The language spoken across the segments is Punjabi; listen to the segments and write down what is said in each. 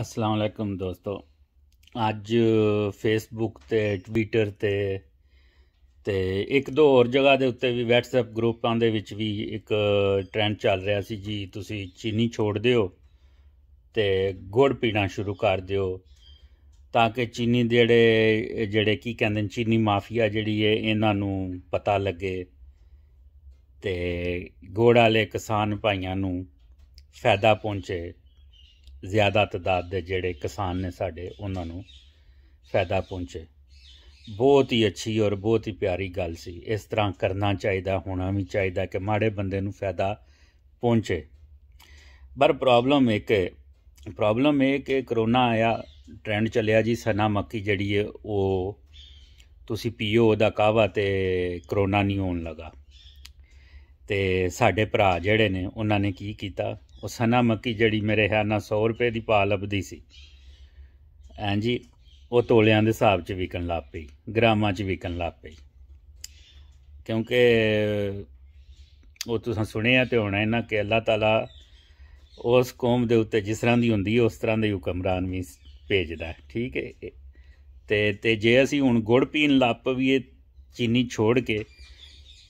ਅਸਲਾਮ ਅਲੈਕਮ ਦੋਸਤੋ ਅੱਜ ਫੇਸਬੁੱਕ ਤੇ ਟਵਿੱਟਰ ਤੇ ਤੇ ਇੱਕ ਦੋ ਹੋਰ ਜਗ੍ਹਾ ਦੇ ਉੱਤੇ ਵੀ WhatsApp ਗਰੁੱਪਾਂ ਦੇ ਵਿੱਚ ਵੀ ਇੱਕ ਟ੍ਰੈਂਡ ਚੱਲ ਰਿਹਾ ਸੀ ਜੀ ਤੁਸੀਂ ਚੀਨੀ ਛੋੜ ਦਿਓ ਤੇ ਗੁੜ ਪੀਣਾ ਸ਼ੁਰੂ ਕਰ ਦਿਓ ਤਾਂ ਕਿ ਚੀਨੀ ਜਿਹੜੇ ਜਿਹੜੇ ਕੀ ਕਹਿੰਦੇ ਨੇ ਚੀਨੀ ਮਾਫੀਆ ਜਿਹੜੀ ਹੈ ਇਹਨਾਂ ਨੂੰ ਪਤਾ ਲੱਗੇ ਤੇ ਗੋੜਾ ਵਾਲੇ ਕਿਸਾਨ ਭਾਈਆਂ ਨੂੰ ਫਾਇਦਾ ਪਹੁੰਚੇ ਜ਼ਿਆਦਾ ਤਦਾਦ ਦੇ ਜਿਹੜੇ ਕਿਸਾਨ ਨੇ ਸਾਡੇ ਉਹਨਾਂ ਨੂੰ ਫਾਇਦਾ ਪਹੁੰਚੇ ਬਹੁਤ ਹੀ ਅੱਛੀ ਔਰ ਬਹੁਤ ਹੀ ਪਿਆਰੀ ਗੱਲ ਸੀ ਇਸ ਤਰ੍ਹਾਂ ਕਰਨਾ ਚਾਹੀਦਾ ਹੋਣਾ ਵੀ ਚਾਹੀਦਾ ਕਿ ਮਾੜੇ ਬੰਦੇ ਨੂੰ ਫਾਇਦਾ ਪਹੁੰਚੇ ਪਰ ਪ੍ਰੋਬਲਮ ਇੱਕ ਹੈ ਪ੍ਰੋਬਲਮ ਇਹ ਕਿ ਕਰੋਨਾ ਆਇਆ ਟ੍ਰੈਂਡ ਚੱਲਿਆ ਜੀ ਸਨਾ ਮੱਕੀ ਜਿਹੜੀ ਹੈ ਉਹ ਤੁਸੀਂ ਪੀਓ ਉਹਦਾ ਕਾਵਾ ਤੇ ਕਰੋਨਾ ਨਹੀਂ ਹੋਣ ਲੱਗਾ ਤੇ ਸਾਡੇ ਭਰਾ ਜਿਹੜੇ ਨੇ ਉਹਨਾਂ ਨੇ ਕੀ ਕੀਤਾ ਉਹ ਸਨਾ ਮੱਕੀ ਜਿਹੜੀ ਮੇਰੇ ਹਿਆ ਨਾ 100 ਰੁਪਏ ਦੀ ਪਾ ਲੱਭਦੀ ਸੀ ਐਂ ਜੀ ਉਹ ਤੋਲਿਆਂ ਦੇ ਹਿਸਾਬ 'ਚ ਵਿਕਣ ਲੱਗ ਪਈ ਗ੍ਰਾਮਾਂ 'ਚ ਵਿਕਣ ਲੱਗ ਪਈ ਕਿਉਂਕਿ ਉਹ ਤੁਸੀਂ ਸੁਣਿਆ ਤੇ ਹੋਣਾ ਇਹਨਾਂ ਕਿ ਅੱਲਾਹ ਤਾਲਾ ਉਸ ਕੌਮ ਦੇ ਉੱਤੇ ਜਿਸ ਤਰ੍ਹਾਂ ਦੀ ਹੁੰਦੀ ਉਸ ਤਰ੍ਹਾਂ ਦੇ ਹੁਕਮਰਾਨ ਵੀ ਭੇਜਦਾ ਠੀਕ ਹੈ ਤੇ ਤੇ ਜੇ ਅਸੀਂ ਹੁਣ ਗੁੜ ਪੀਣ ਲੱਪ ਵੀ ਇਹ ਚੀਨੀ ਛੋੜ ਕੇ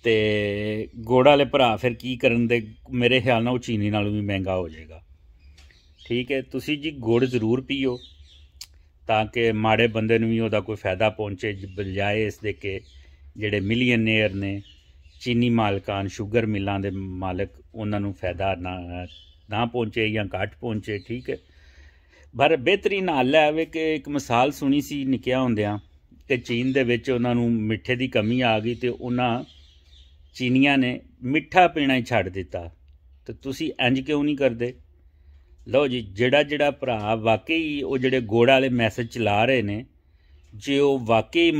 ਤੇ ਗੋੜ ਵਾਲੇ ਭਰਾ ਫਿਰ ਕੀ ਕਰਨ ਦੇ ਮੇਰੇ ਖਿਆਲ ਨਾਲ ਉਹ ਚੀਨੀ ਨਾਲੋਂ ਵੀ ਮਹਿੰਗਾ ਹੋ ਜਾਏਗਾ ਠੀਕ ਹੈ ਤੁਸੀਂ ਜੀ ਗੁੜ ਜ਼ਰੂਰ ਪੀਓ ਤਾਂ ਕਿ ਮਾੜੇ ਬੰਦੇ ਨੂੰ ਵੀ ਉਹਦਾ ਕੋਈ ਫਾਇਦਾ ਪਹੁੰਚੇ ਬਜਾਏ ਇਸ ਦੇ ਕਿ ਜਿਹੜੇ ਮਿਲੀਅਨੇਅਰ ਨੇ ਚੀਨੀ ਮਾਲਕਾਂ ਸ਼ੂਗਰ ਮਿਲਾਂ ਦੇ ਮਾਲਕ ਉਹਨਾਂ ਨੂੰ ਫਾਇਦਾ ਨਾ ਨਾ ਪਹੁੰਚੇ ਜਾਂ ਘਾਟ ਪਹੁੰਚੇ ਠੀਕ ਹੈ ਪਰ ਬਿਹਤਰੀਨ ਹਾਲ ਹੈ ਵੇ ਕਿ ਇੱਕ ਮਿਸਾਲ ਸੁਣੀ ਸੀ ਨਿਕਿਆ ਹੁੰਦਿਆਂ ਕਿ ਚੀਨ ਦੇ ਵਿੱਚ ਉਹਨਾਂ ਨੂੰ ਮਿੱਠੇ ਦੀ ਕਮੀ ਆ ਗਈ ਤੇ ਉਹਨਾਂ ਚੀਨੀਆਂ ਨੇ ਮਿੱਠਾ ਪੀਣਾ ਹੀ ਛੱਡ ਦਿੱਤਾ ਤੇ ਤੁਸੀਂ ਇੰਜ ਕਿਉਂ ਨਹੀਂ ਕਰਦੇ ਲਓ ਜੀ ਜਿਹੜਾ ਜਿਹੜਾ ਭਰਾ ਵਾਕਈ ਉਹ ਜਿਹੜੇ ਗੋੜ ਵਾਲੇ ਮੈਸੇਜ ਚਲਾ ਰਹੇ ਨੇ ਜੇ ਉਹ ਵਾਕਈ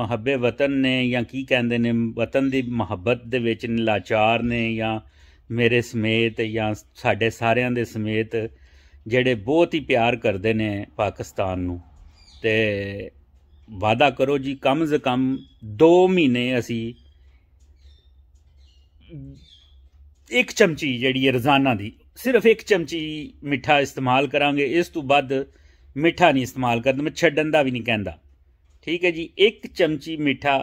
ਮਹੱਬੇ ਵਤਨ ਨੇ ਜਾਂ ਕੀ ਕਹਿੰਦੇ ਨੇ ਵਤਨ ਦੀ ਮੁਹੱਬਤ ਦੇ ਵਿੱਚ ਨਿਲਾਚਾਰ ਨੇ ਜਾਂ ਮੇਰੇ ਸਮੇਤ ਜਾਂ ਸਾਡੇ ਸਾਰਿਆਂ ਦੇ ਸਮੇਤ ਜਿਹੜੇ ਬਹੁਤ ਹੀ ਪਿਆਰ ਕਰਦੇ ਨੇ ਪਾਕਿਸਤਾਨ ਨੂੰ ਤੇ ਵਾਦਾ ਕਰੋ ਜੀ ਕਮ ਜ਼ ਕਮ 2 ਮਹੀਨੇ ਅਸੀਂ ਇੱਕ ਚਮਚੀ ਜਿਹੜੀ ਹੈ ਰੋਜ਼ਾਨਾ ਦੀ ਸਿਰਫ ਇੱਕ ਚਮਚੀ ਮਿੱਠਾ ਇਸਤੇਮਾਲ ਕਰਾਂਗੇ ਇਸ ਤੋਂ ਵੱਧ ਮਿੱਠਾ ਨਹੀਂ ਇਸਤੇਮਾਲ ਕਰਦਾ ਮੈਂ ਛੱਡਣ ਦਾ ਵੀ ਨਹੀਂ ਕਹਿੰਦਾ ਠੀਕ ਹੈ ਜੀ ਇੱਕ ਚਮਚੀ ਮਿੱਠਾ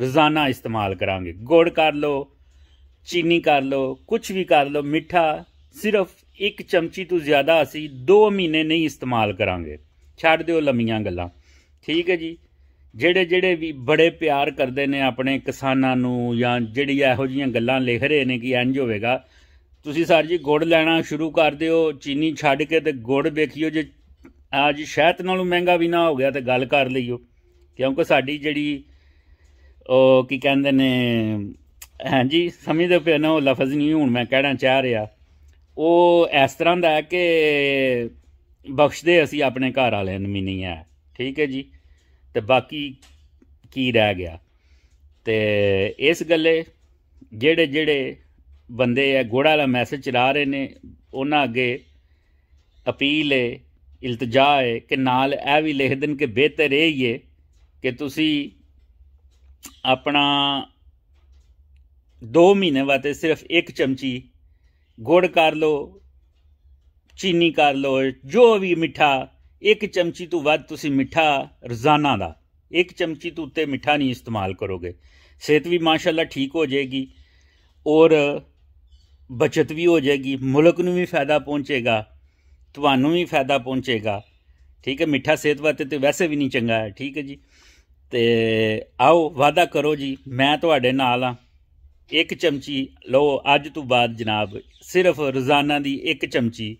ਰੋਜ਼ਾਨਾ ਇਸਤੇਮਾਲ ਕਰਾਂਗੇ ਗੁੜ ਕਰ ਲਓ ਚੀਨੀ ਕਰ ਲਓ ਕੁਝ ਵੀ ਕਰ ਲਓ ਮਿੱਠਾ ਸਿਰਫ ਇੱਕ ਚਮਚੀ ਤੋਂ ਜ਼ਿਆਦਾ ਅਸੀਂ 2 ਮਹੀਨੇ ਨਹੀਂ ਇਸਤੇਮਾਲ ਕਰਾਂਗੇ ਛੱਡ ਦਿਓ ਲੰਮੀਆਂ ਗੱਲਾਂ ਠੀਕ ਹੈ ਜੀ ਜਿਹੜੇ ਜਿਹੜੇ ਵੀ ਬੜੇ ਪਿਆਰ ਕਰਦੇ ਨੇ ਆਪਣੇ ਕਿਸਾਨਾਂ ਨੂੰ ਜਾਂ ਜਿਹੜੀ ਇਹੋ ਜੀਆਂ ਗੱਲਾਂ ਲਿਖ ਰਹੇ ਨੇ ਕਿ ਇੰਜ ਹੋਵੇਗਾ ਤੁਸੀਂ ਸਰ ਜੀ ਗੁੜ ਲੈਣਾ ਸ਼ੁਰੂ ਕਰ ਦਿਓ ਚੀਨੀ ਛੱਡ ਕੇ ਤੇ ਗੁੜ ਵੇਖਿਓ ਜੇ ਅੱਜ ਸ਼ਹਿਦ ਨਾਲੋਂ ਮਹਿੰਗਾ ਵੀ ਨਾ ਹੋ ਗਿਆ ਤੇ ਗੱਲ ਕਰ ਲਈਓ ਕਿਉਂਕਿ ਸਾਡੀ ਜਿਹੜੀ ਉਹ ਕੀ ਕਹਿੰਦੇ ਨੇ ਹਾਂਜੀ ਸਮਝਦੇ ਪਿਆ ਨਾ ਉਹ ਲਫ਼ਜ਼ ਨਹੀਂ ਹੁਣ ਮੈਂ ਕਹਿਣਾ ਚਾਹ ਰਿਹਾ ਉਹ ਇਸ ਤਰ੍ਹਾਂ ਦਾ ਹੈ ਕਿ ਬਖਸ਼ਦੇ ਅਸੀਂ ਆਪਣੇ ਘਰ ਵਾਲਿਆਂ ਨੂੰ ਵੀ ਨਹੀਂ ਹੈ ਠੀਕ ਹੈ ਜੀ ਤੇ ਬਾਕੀ ਕੀ ਰਹਿ ਗਿਆ ਤੇ ਇਸ ਗੱਲੇ ਜਿਹੜੇ ਜਿਹੜੇ ਬੰਦੇ ਆ ਗੋੜਾ ਵਾਲਾ ਮੈਸੇਜ ਚਲਾ ਰਹੇ ਨੇ ਉਹਨਾਂ ਅੱਗੇ ਅਪੀਲ ਹੈ ਇਲਤਜਾ ਹੈ ਕਿ ਨਾਲ ਇਹ ਵੀ ਲਿਖ ਦੇਣ ਕਿ ਬਿਹਤਰ ਇਹ ਹੀ ਹੈ ਕਿ ਤੁਸੀਂ ਆਪਣਾ 2 ਮਹੀਨੇ ਵਾਸਤੇ ਸਿਰਫ ਇੱਕ ਚਮਚੀ ਗੁੜ ਕਰ ਲੋ ਚੀਨੀ ਕਰ ਲੋ ਜੋ ਵੀ ਮਿੱਠਾ ਇੱਕ ਚਮਚੀ ਤੋਂ ਵੱਧ ਤੁਸੀਂ ਮਿੱਠਾ ਰੋਜ਼ਾਨਾ ਦਾ ਇੱਕ ਚਮਚੀ ਤੋਂ ਉੱਤੇ ਮਿੱਠਾ ਨਹੀਂ ਇਸਤੇਮਾਲ ਕਰੋਗੇ ਸਿਹਤ ਵੀ ਮਾਸ਼ਾਅੱਲਾ ਠੀਕ ਹੋ ਜਾਏਗੀ ਔਰ ਬਚਤ ਵੀ ਹੋ ਜਾਏਗੀ ਮੁਲਕ ਨੂੰ ਵੀ ਫਾਇਦਾ ਪਹੁੰਚੇਗਾ ਤੁਹਾਨੂੰ ਵੀ ਫਾਇਦਾ ਪਹੁੰਚੇਗਾ ਠੀਕ ਹੈ ਮਿੱਠਾ ਸਿਹਤ ਵਾਸਤੇ ਤੇ ਵੈਸੇ ਵੀ ਨਹੀਂ ਚੰਗਾ ਹੈ ਠੀਕ ਹੈ ਜੀ ਤੇ ਆਓ ਵਾਦਾ ਕਰੋ ਜੀ ਮੈਂ ਤੁਹਾਡੇ ਨਾਲ ਆ ਇੱਕ ਚਮਚੀ ਲਓ ਅੱਜ ਤੋਂ ਬਾਅਦ ਜਨਾਬ ਸਿਰਫ ਰੋਜ਼ਾਨਾ ਦੀ ਇੱਕ ਚਮਚੀ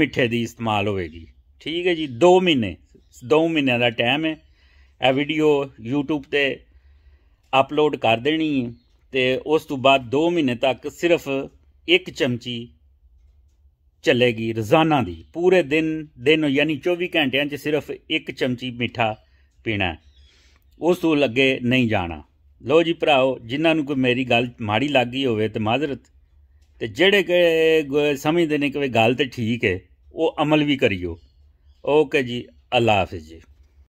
ਮਿੱਠੇ ਦੀ ਇਸਤੇਮਾਲ ਹੋਵੇਗੀ ਠੀਕ ਹੈ ਜੀ 2 ਮਹੀਨੇ 2 ਮਹੀਨਿਆਂ ਦਾ ਟਾਈਮ ਹੈ ਇਹ ਵੀਡੀਓ YouTube ਤੇ ਅਪਲੋਡ ਕਰ ਦੇਣੀ ਹੈ ਤੇ ਉਸ ਤੋਂ ਬਾਅਦ 2 ਮਹੀਨੇ ਤੱਕ ਸਿਰਫ ਇੱਕ ਚਮਚੀ ਚੱਲੇਗੀ ਰੋਜ਼ਾਨਾ ਦੀ ਪੂਰੇ ਦਿਨ ਦਿਨ ਯਾਨੀ 24 ਘੰਟਿਆਂ 'ਚ ਸਿਰਫ ਇੱਕ ਚਮਚੀ ਮਿੱਠਾ ਪੀਣਾ ਉਸ ਤੋਂ ਲੱਗੇ ਨਹੀਂ ਜਾਣਾ ਲੋ ਜੀ ਭਰਾਓ ਜਿਨ੍ਹਾਂ ਨੂੰ ਕੋਈ ਮੇਰੀ ਗੱਲ ਮਾੜੀ ਲੱਗੀ ਹੋਵੇ ਤੇ ਮਾਜ਼ਰਤ ਤੇ ਜਿਹੜੇ ਸਮਝਦੇ ਨੇ ਕਿ ਗੱਲ ਤੇ ਠੀਕ ਹੈ ਉਹ ਅਮਲ ਵੀ ਕਰਿਓ ਓਕੇ ਜੀ ਅੱਲਾ ਹਾਫਿਜ਼ ਜੀ